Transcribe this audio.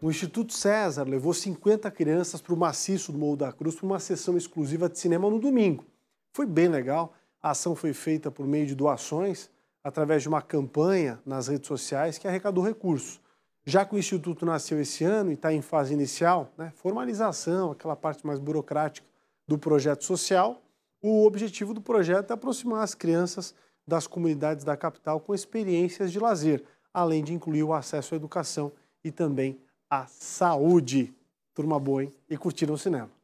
O Instituto César levou 50 crianças para o maciço do Morro da Cruz para uma sessão exclusiva de cinema no domingo. Foi bem legal. A ação foi feita por meio de doações, através de uma campanha nas redes sociais que arrecadou recursos. Já que o Instituto nasceu esse ano e está em fase inicial, né, formalização, aquela parte mais burocrática do projeto social, o objetivo do projeto é aproximar as crianças das comunidades da capital com experiências de lazer, além de incluir o acesso à educação e também a saúde. Turma boa, hein? E curtiram o cinema.